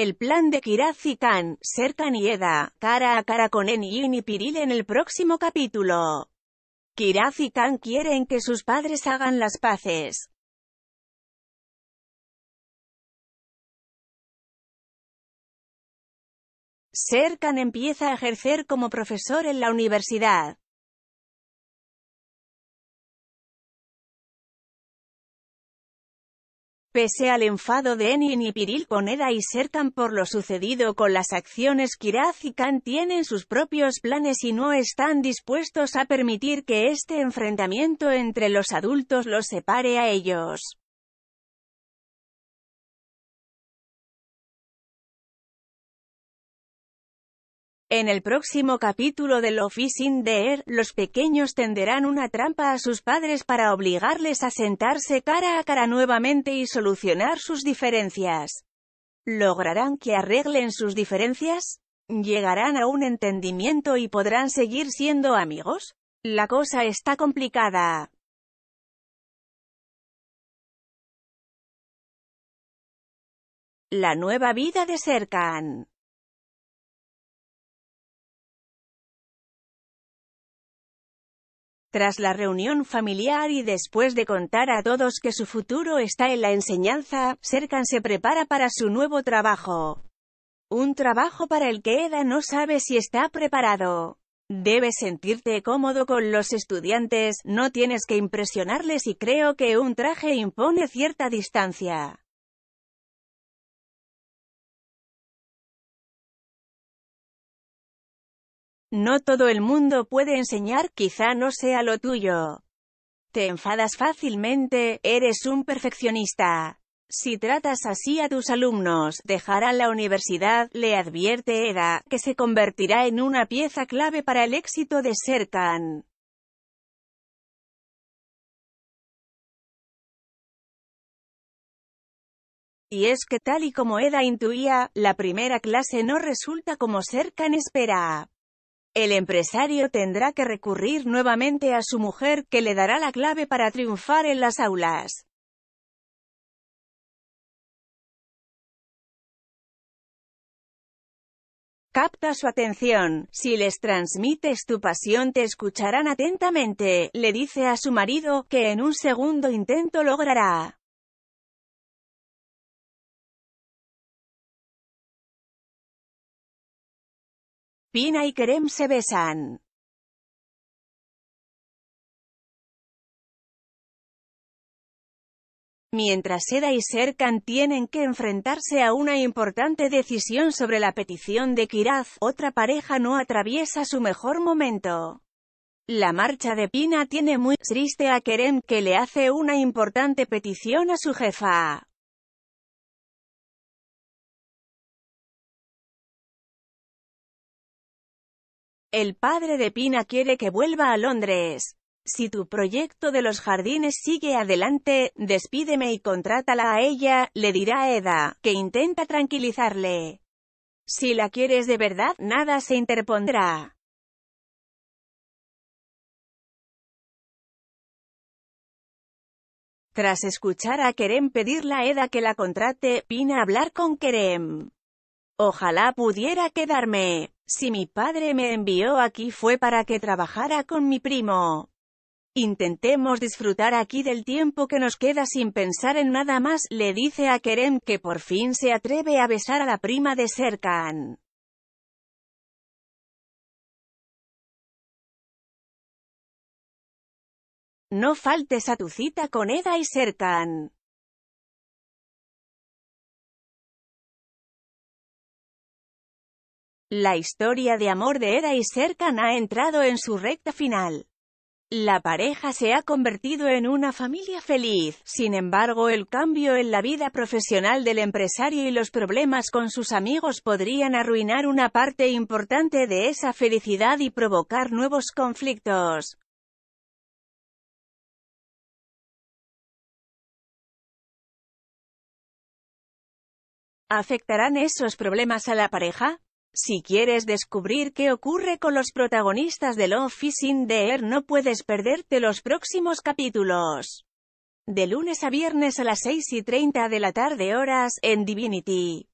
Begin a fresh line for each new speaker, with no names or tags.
El plan de Kiraz y Khan, Serkan y Eda, cara a cara con Enyin y Piril en el próximo capítulo. Kiraz y Khan quieren que sus padres hagan las paces.
Serkan empieza a ejercer como profesor en la universidad.
Pese al enfado de Enin y Piril Eda y Serkan por lo sucedido con las acciones, Kiraz y Khan tienen sus propios planes y no están dispuestos a permitir que este enfrentamiento entre los adultos los separe a ellos. En el próximo capítulo de Love is in the Air, los pequeños tenderán una trampa a sus padres para obligarles a sentarse cara a cara nuevamente y solucionar sus diferencias. ¿Lograrán que arreglen sus diferencias? ¿Llegarán a un entendimiento y podrán seguir siendo amigos? La cosa está complicada.
La nueva vida de Serkan
Tras la reunión familiar y después de contar a todos que su futuro está en la enseñanza, Serkan se prepara para su nuevo trabajo. Un trabajo para el que Eda no sabe si está preparado. Debes sentirte cómodo con los estudiantes, no tienes que impresionarles y creo que un traje impone cierta
distancia.
No todo el mundo puede enseñar, quizá no sea lo tuyo. Te enfadas fácilmente, eres un perfeccionista. Si tratas así a tus alumnos, dejarán la universidad, le advierte Eda, que se convertirá en una pieza clave para el éxito de Serkan. Y es que tal y como Eda intuía, la primera clase no resulta como Serkan espera el empresario tendrá que recurrir nuevamente a su mujer, que le dará la clave para triunfar en las aulas. capta su atención. Si les transmites tu pasión te escucharán atentamente, le dice a su marido, que en un segundo intento logrará.
Pina y Kerem se besan. Mientras
Seda y Serkan tienen que enfrentarse a una importante decisión sobre la petición de Kiraz, otra pareja no atraviesa su mejor momento. La marcha de Pina tiene muy triste a Kerem, que le hace una importante petición a su
jefa.
El padre de Pina quiere que vuelva a Londres. Si tu proyecto de los jardines sigue adelante, despídeme y contrátala a ella, le dirá Eda, que intenta tranquilizarle. Si la quieres de verdad, nada se interpondrá.
Tras escuchar a Kerem
pedirle a Eda que la contrate, Pina hablar con Kerem. Ojalá pudiera quedarme. Si mi padre me envió aquí fue para que trabajara con mi primo. Intentemos disfrutar aquí del tiempo que nos queda sin pensar en nada más, le dice a Kerem que por fin se atreve a besar a la prima de Serkan.
No faltes a tu cita con Eda y Serkan.
La historia de amor de Eda y Serkan ha entrado en su recta final. La pareja se ha convertido en una familia feliz, sin embargo el cambio en la vida profesional del empresario y los problemas con sus amigos podrían arruinar una parte importante de esa felicidad y provocar nuevos conflictos. ¿Afectarán esos problemas a la pareja? Si quieres descubrir qué ocurre con los protagonistas de is in the Air no puedes perderte los próximos capítulos. De lunes a viernes a las 6 y 30 de la tarde horas, en Divinity.